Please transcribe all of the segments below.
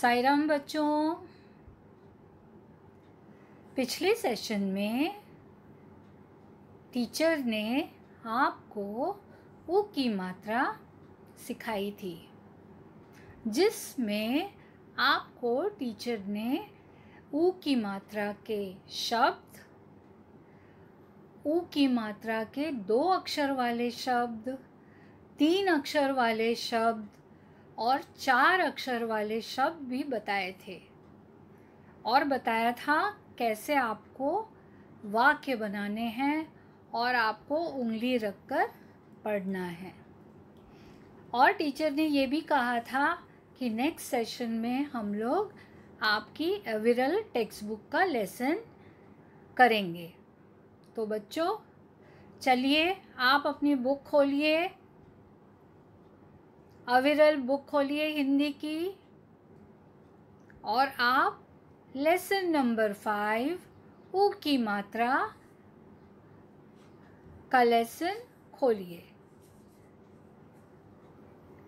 साईराम बच्चों पिछले सेशन में टीचर ने आपको ऊ की मात्रा सिखाई थी जिसमें आपको टीचर ने ऊ की मात्रा के शब्द ऊ की मात्रा के दो अक्षर वाले शब्द तीन अक्षर वाले शब्द और चार अक्षर वाले शब्द भी बताए थे और बताया था कैसे आपको वाक्य बनाने हैं और आपको उंगली रखकर पढ़ना है और टीचर ने ये भी कहा था कि नेक्स्ट सेशन में हम लोग आपकी एविरल टेक्स्ट बुक का लेसन करेंगे तो बच्चों चलिए आप अपनी बुक खोलिए अविरल बुक खोलिए हिंदी की और आप लेसन नंबर फाइव ऊ की मात्रा का लेसन खोलिए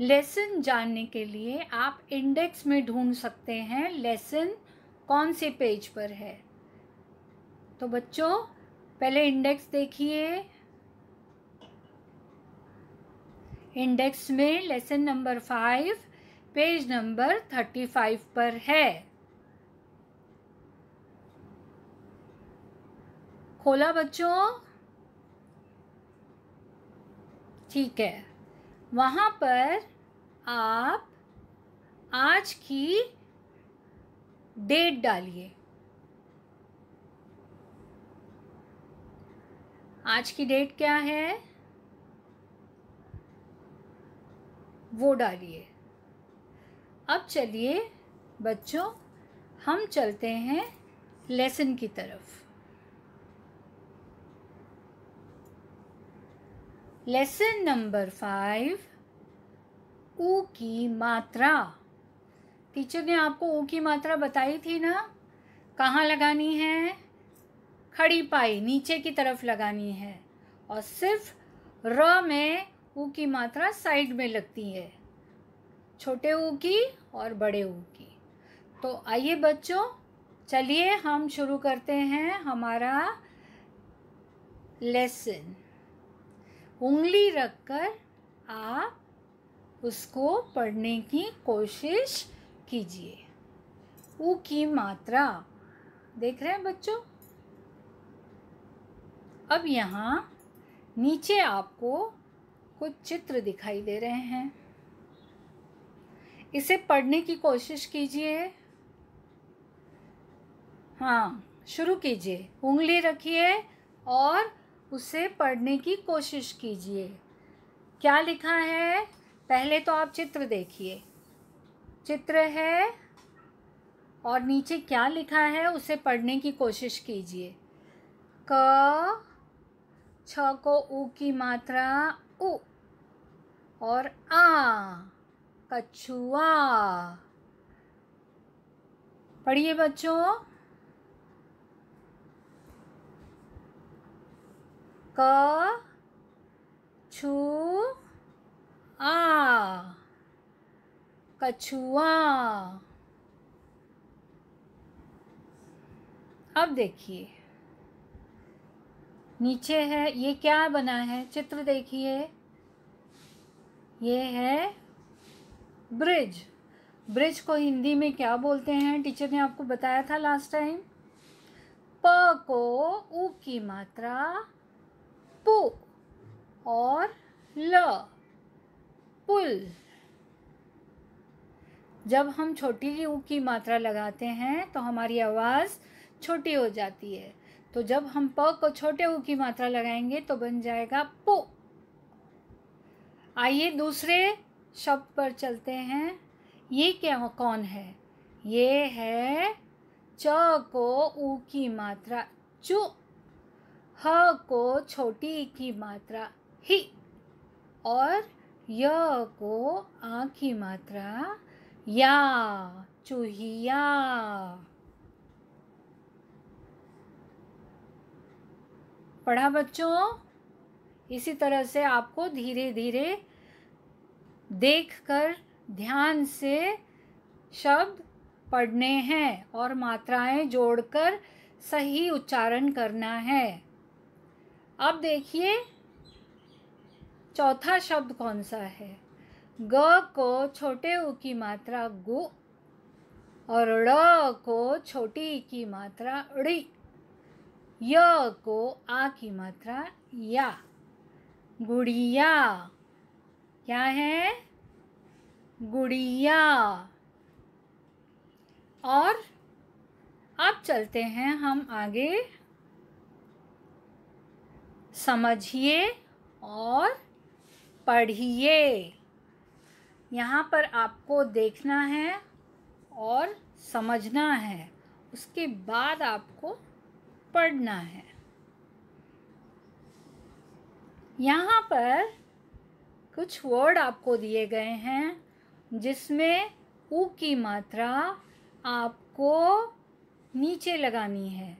लेसन जानने के लिए आप इंडेक्स में ढूंढ सकते हैं लेसन कौन से पेज पर है तो बच्चों पहले इंडेक्स देखिए इंडेक्स में lesson number five page number thirty five पर है खोला बच्चों ठीक है वहाँ पर आप आज की डेट डालिए आज की डेट क्या है वो डालिए अब चलिए बच्चों हम चलते हैं लेसन की तरफ लेसन नंबर फाइव ऊ की मात्रा टीचर ने आपको ओ की मात्रा बताई थी ना कहाँ लगानी है खड़ी पाई नीचे की तरफ लगानी है और सिर्फ र में ऊ की मात्रा साइड में लगती है छोटे ऊ की और बड़े ऊ की तो आइए बच्चों चलिए हम शुरू करते हैं हमारा लेसन उंगली रखकर आप उसको पढ़ने की कोशिश कीजिए ऊ की मात्रा देख रहे हैं बच्चों अब यहाँ नीचे आपको कुछ चित्र दिखाई दे रहे हैं इसे पढ़ने की कोशिश कीजिए हाँ शुरू कीजिए उंगली रखिए और उसे पढ़ने की कोशिश कीजिए क्या लिखा है पहले तो आप चित्र देखिए चित्र है और नीचे क्या लिखा है उसे पढ़ने की कोशिश कीजिए क छ को ऊ की मात्रा उ और आ कछुआ पढ़िए बच्चों क छु आ कछुआ अब देखिए नीचे है ये क्या बना है चित्र देखिए ये है ब्रिज ब्रिज को हिंदी में क्या बोलते हैं टीचर ने आपको बताया था लास्ट टाइम प को ऊ की मात्रा पु और ल पुल जब हम छोटी ऊ की मात्रा लगाते हैं तो हमारी आवाज़ छोटी हो जाती है तो जब हम प को छोटे ऊ की मात्रा लगाएंगे तो बन जाएगा पु आइए दूसरे शब्द पर चलते हैं ये क्या कौन है ये है च को ऊ की मात्रा चु ह को छोटी की मात्रा ही और य को आ की मात्रा या चूहिया पढ़ा बच्चों इसी तरह से आपको धीरे धीरे देख कर ध्यान से शब्द पढ़ने हैं और मात्राएं जोड़कर सही उच्चारण करना है अब देखिए चौथा शब्द कौन सा है ग को छोटे उ की मात्रा गु और ड़ को छोटी की मात्रा ड़ी य को आ की मात्रा या गुड़िया क्या है गुड़िया और अब चलते हैं हम आगे समझिए और पढ़िए यहाँ पर आपको देखना है और समझना है उसके बाद आपको पढ़ना है यहाँ पर कुछ वर्ड आपको दिए गए हैं जिसमें ऊ की मात्रा आपको नीचे लगानी है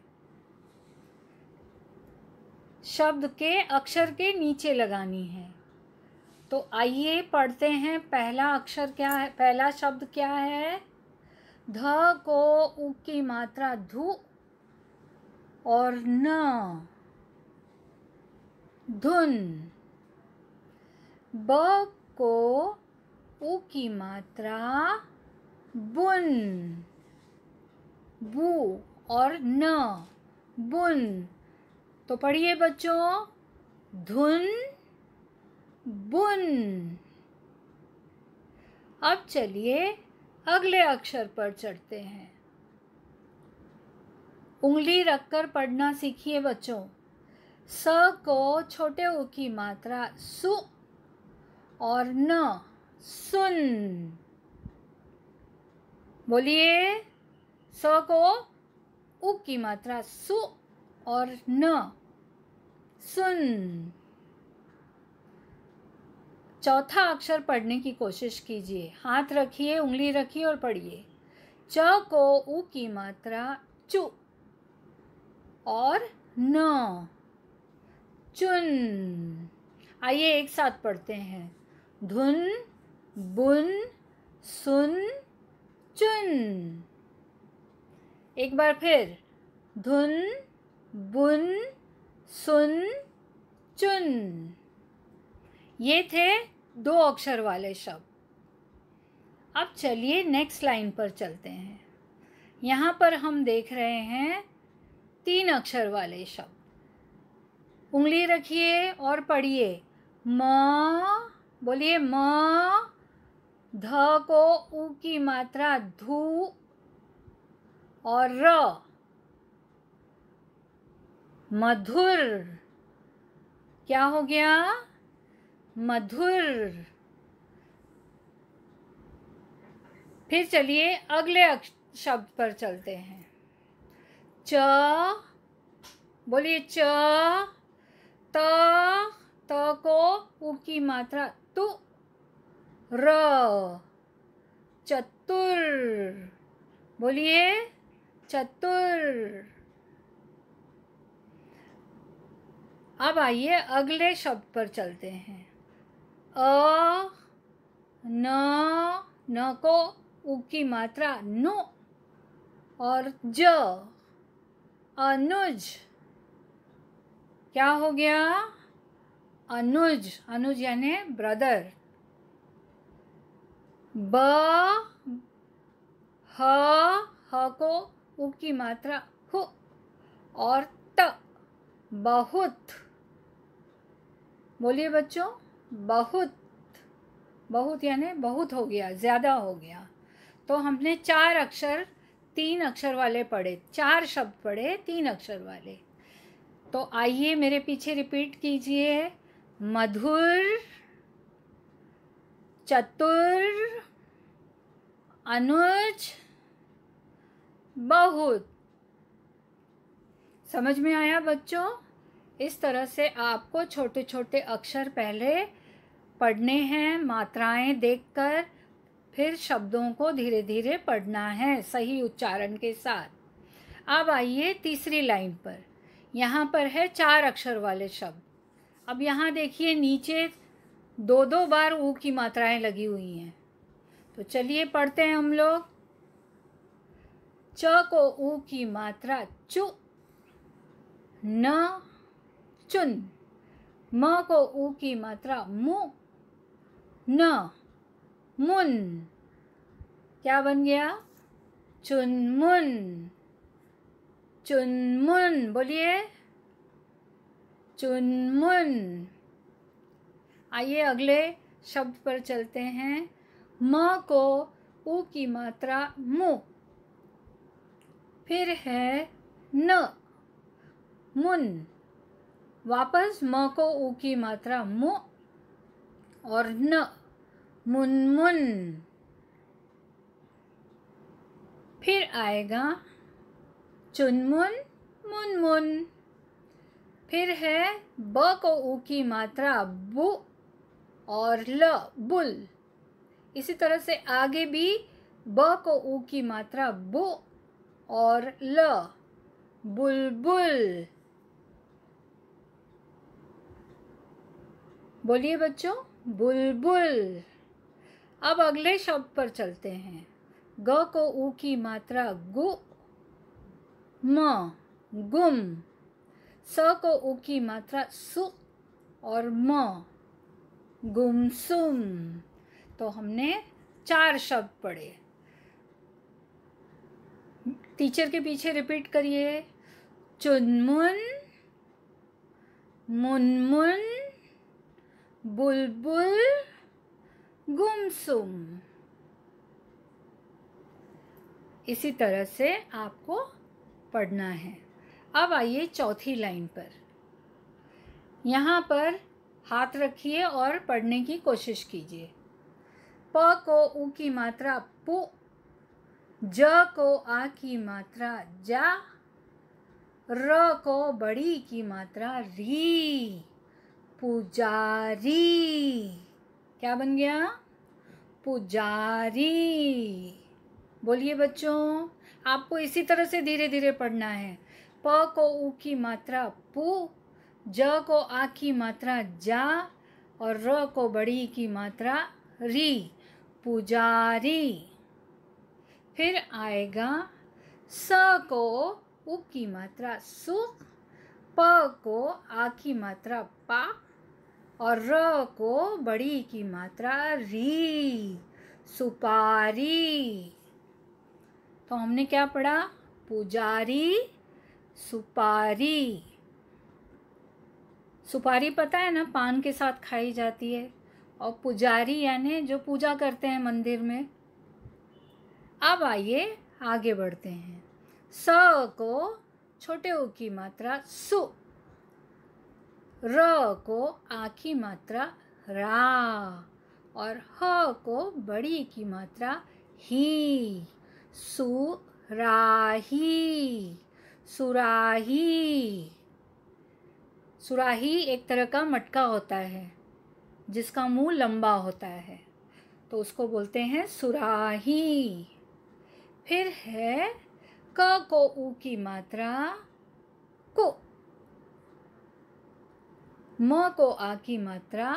शब्द के अक्षर के नीचे लगानी है तो आइए पढ़ते हैं पहला अक्षर क्या है पहला शब्द क्या है ध को उ की मात्रा धु और न धुन ब को उ की मात्रा बुन बू और न बुन तो पढ़िए बच्चों धुन बुन अब चलिए अगले अक्षर पर चढ़ते हैं उंगली रखकर पढ़ना सीखिए बच्चों स को छोटे ऊ की मात्रा सु और न सुन बोलिए स को उ की मात्रा सु और न सुन चौथा अक्षर पढ़ने की कोशिश कीजिए हाथ रखिए उंगली रखिए और पढ़िए च को उ की मात्रा चु और न चुन आइए एक साथ पढ़ते हैं धुन बुन सुन चुन एक बार फिर धुन बुन सुन चुन ये थे दो अक्षर वाले शब्द अब चलिए नेक्स्ट लाइन पर चलते हैं यहाँ पर हम देख रहे हैं तीन अक्षर वाले शब्द उंगली रखिए और पढ़िए म बोलिए म ध को ऊ की मात्रा धू और र मधुर क्या हो गया मधुर फिर चलिए अगले शब्द पर चलते हैं च बोलिए च त त को उ की मात्रा तु र चतुर बोलिए चतुर अब आइए अगले शब्द पर चलते हैं अ न न को उ की मात्रा नु और ज अनुज क्या हो गया अनुज अनुज यानी ब्रदर ब ह ह को उ की मात्रा हु और त बहुत बोलिए बच्चों बहुत बहुत यानी बहुत हो गया ज़्यादा हो गया तो हमने चार अक्षर तीन अक्षर वाले पढ़े चार शब्द पढ़े तीन अक्षर वाले तो आइए मेरे पीछे रिपीट कीजिए मधुर चतुर अनुज बहुत समझ में आया बच्चों इस तरह से आपको छोटे छोटे अक्षर पहले पढ़ने हैं मात्राएं देखकर फिर शब्दों को धीरे धीरे पढ़ना है सही उच्चारण के साथ अब आइए तीसरी लाइन पर यहाँ पर है चार अक्षर वाले शब्द अब यहाँ देखिए नीचे दो दो बार ऊ की मात्राएं लगी हुई हैं तो चलिए पढ़ते हैं हम लोग च को ऊ की मात्रा चु न चुन म को ऊ की मात्रा मु न मुन क्या बन गया चुनमुन चुनमुन बोलिए चुनमुन आइए अगले शब्द पर चलते हैं म को ऊ की मात्रा मु फिर है न मुन वापस म को ऊ की मात्रा मु और न मुनमुन फिर आएगा चुनमुन मुनमुन फिर है ब को ऊ की मात्रा बु और ल बुल इसी तरह से आगे भी ब को ऊ की मात्रा बु और ल बुलबुल बोलिए बच्चों बुलबुल अब अगले शब्द पर चलते हैं ग को ऊ की मात्रा गु म गुम स को उ की मात्रा सु और म गुम सुम तो हमने चार शब्द पढ़े टीचर के पीछे रिपीट करिए चुनमुन मुनमुन बुलबुल गुमसुम इसी तरह से आपको पढ़ना है अब आइए चौथी लाइन पर यहाँ पर हाथ रखिए और पढ़ने की कोशिश कीजिए प को ऊ की मात्रा पु ज को आ की मात्रा जा र को बड़ी की मात्रा री पुजारी क्या बन गया पुजारी बोलिए बच्चों आपको इसी तरह से धीरे धीरे पढ़ना है प को ऊ की मात्रा पू ज को आ की मात्रा जा और र को बड़ी की मात्रा री पुजारी फिर आएगा स को उ की मात्रा सु प को आ की मात्रा पा और र को बड़ी की मात्रा री सुपारी तो हमने क्या पढ़ा पुजारी सुपारी सुपारी पता है ना पान के साथ खाई जाती है और पुजारी यानी जो पूजा करते हैं मंदिर में अब आइए आगे बढ़ते हैं स को छोटे ओ की मात्रा सु र को आ की मात्रा रा और ह को बड़ी की मात्रा ही सुराही सुराही सुराही एक तरह का मटका होता है जिसका मुंह लंबा होता है तो उसको बोलते हैं सुराही फिर है क को ऊ की मात्रा को म को आ की मात्रा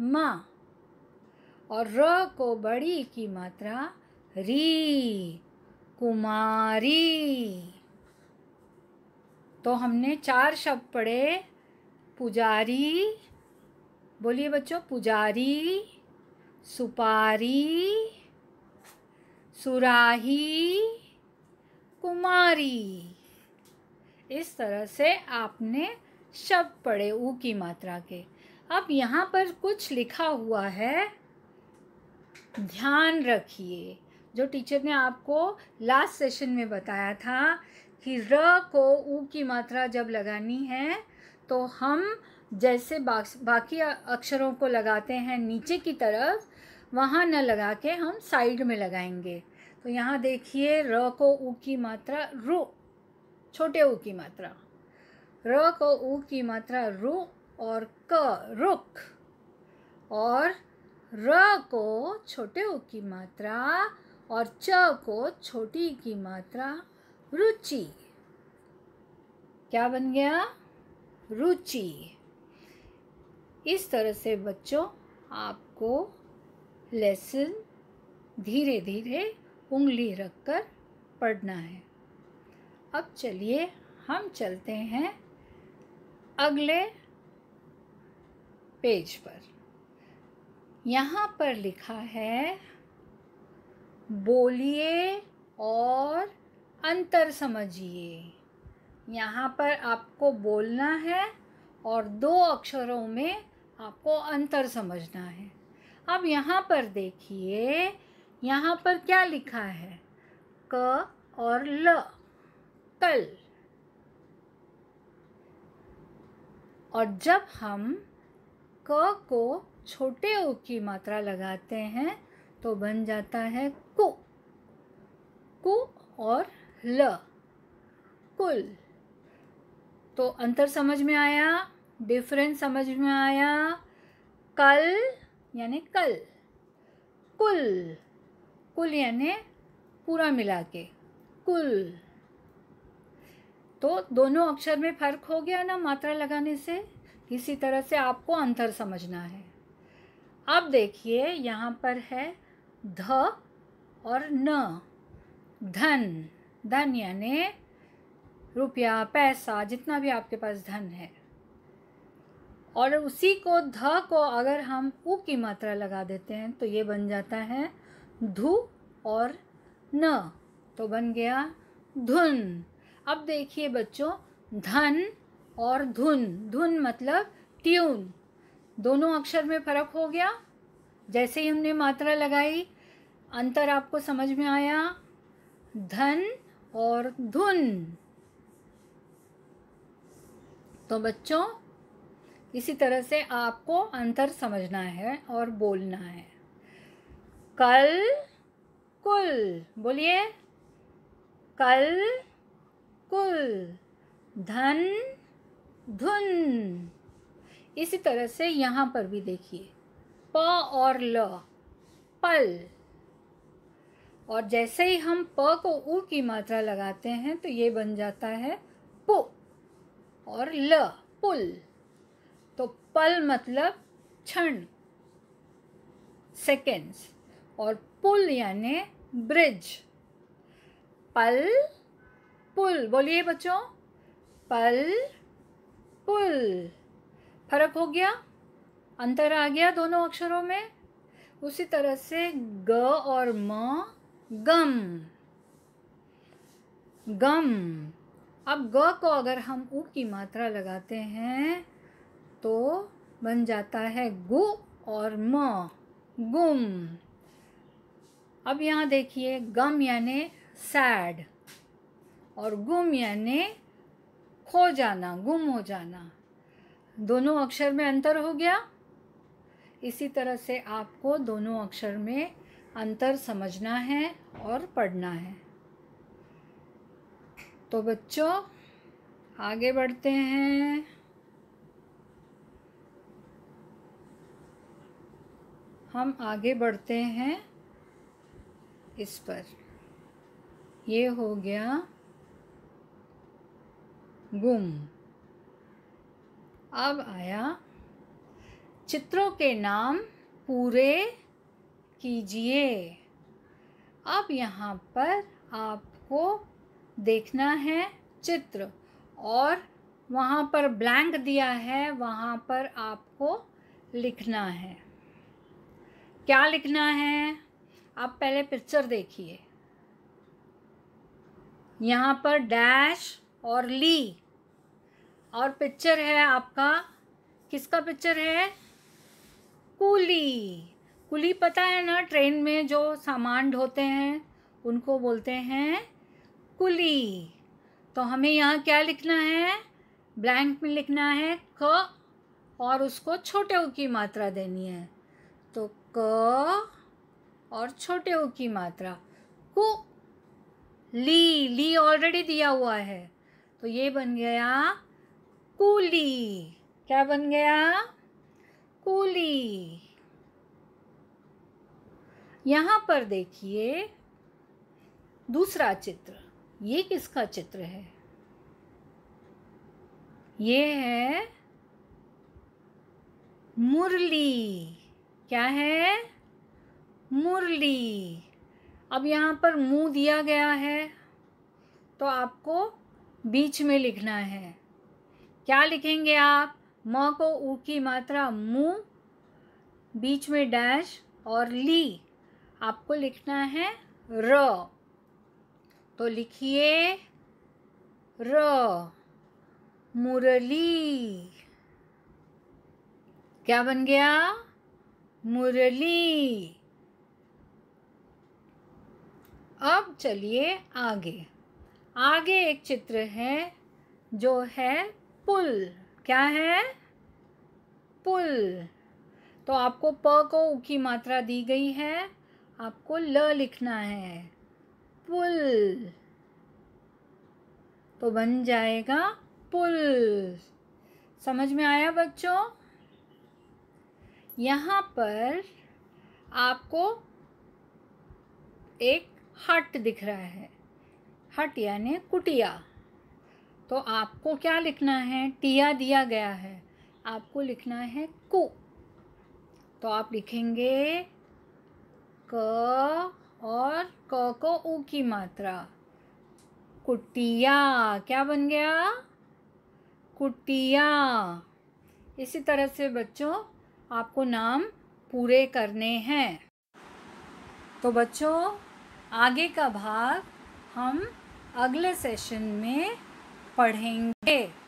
म और र को बड़ी की मात्रा री कुमारी तो हमने चार शब्द पढ़े पुजारी बोलिए बच्चों पुजारी सुपारी सुराही कुमारी इस तरह से आपने शब्द पढ़े ऊ की मात्रा के अब यहाँ पर कुछ लिखा हुआ है ध्यान रखिए जो टीचर ने आपको लास्ट सेशन में बताया था कि र को ऊ की मात्रा जब लगानी है तो हम जैसे बाकी अक्षरों को लगाते हैं नीचे की तरफ वहाँ न लगा के हम साइड में लगाएंगे तो यहाँ देखिए र को ऊ की मात्रा रु छोटे ऊ की मात्रा र को ऊ की मात्रा रु और क रुक और र को छोटे ऊ की मात्रा और च को छोटी की मात्रा रुचि क्या बन गया रुचि इस तरह से बच्चों आपको लेसन धीरे धीरे उंगली रखकर पढ़ना है अब चलिए हम चलते हैं अगले पेज पर यहाँ पर लिखा है बोलिए और अंतर समझिए यहाँ पर आपको बोलना है और दो अक्षरों में आपको अंतर समझना है अब यहाँ पर देखिए यहाँ पर क्या लिखा है क और ल कल और जब हम क को छोटे ओ की मात्रा लगाते हैं तो बन जाता है कु कु और ल कुल तो अंतर समझ में आया डिफरेंस समझ में आया कल यानी कल कुल कुल यानी पूरा मिला के कुल तो दोनों अक्षर में फर्क हो गया ना मात्रा लगाने से किसी तरह से आपको अंतर समझना है अब देखिए यहाँ पर है ध और न धन धन यानी रुपया पैसा जितना भी आपके पास धन है और उसी को ध को अगर हम उ की मात्रा लगा देते हैं तो ये बन जाता है धु और न तो बन गया धुन अब देखिए बच्चों धन और धुन धुन मतलब ट्यून दोनों अक्षर में फर्क हो गया जैसे ही हमने मात्रा लगाई अंतर आपको समझ में आया धन और धुन तो बच्चों इसी तरह से आपको अंतर समझना है और बोलना है कल कुल बोलिए कल कुल धन धुन इसी तरह से यहाँ पर भी देखिए प और ल पल और जैसे ही हम प को उ की मात्रा लगाते हैं तो ये बन जाता है पु और ल पुल तो पल मतलब क्षण सेकेंड्स और पुल यानि ब्रिज पल पुल बोलिए बच्चों पल पुल फर्क हो गया अंतर आ गया दोनों अक्षरों में उसी तरह से ग और म गम गम अब ग को अगर हम ऊ की मात्रा लगाते हैं तो बन जाता है गु और म गुम अब यहाँ देखिए गम यानि सैड और गुम यानि खो जाना गुम हो जाना दोनों अक्षर में अंतर हो गया इसी तरह से आपको दोनों अक्षर में अंतर समझना है और पढ़ना है तो बच्चों आगे बढ़ते हैं हम आगे बढ़ते हैं इस पर ये हो गया गुम अब आया चित्रों के नाम पूरे कीजिए अब यहाँ पर आपको देखना है चित्र और वहाँ पर ब्लैंक दिया है वहाँ पर आपको लिखना है क्या लिखना है आप पहले पिक्चर देखिए यहाँ पर डैश और ली और पिक्चर है आपका किसका पिक्चर है कूली कुली पता है ना ट्रेन में जो सामान ढोते हैं उनको बोलते हैं कुली तो हमें यहाँ क्या लिखना है ब्लैंक में लिखना है क और उसको छोटे ओ की मात्रा देनी है तो क और छोटे ओ की मात्रा कु ली ली ऑलरेडी दिया हुआ है तो ये बन गया कूली क्या बन गया कूली यहाँ पर देखिए दूसरा चित्र ये किसका चित्र है ये है मुरली क्या है मुरली अब यहाँ पर मुंह दिया गया है तो आपको बीच में लिखना है क्या लिखेंगे आप म को ऊ की मात्रा मुंह बीच में डैश और ली आपको लिखना है र तो लिखिए र मुरली क्या बन गया मुरली अब चलिए आगे आगे एक चित्र है जो है पुल क्या है पुल तो आपको प को की मात्रा दी गई है आपको ल लिखना है पुल तो बन जाएगा पुल समझ में आया बच्चों यहाँ पर आपको एक हट दिख रहा है हट यानी कुटिया तो आपको क्या लिखना है टिया दिया गया है आपको लिखना है कु तो आप लिखेंगे क और क को ऊ की मात्रा कुटिया क्या बन गया कुटिया इसी तरह से बच्चों आपको नाम पूरे करने हैं तो बच्चों आगे का भाग हम अगले सेशन में पढ़ेंगे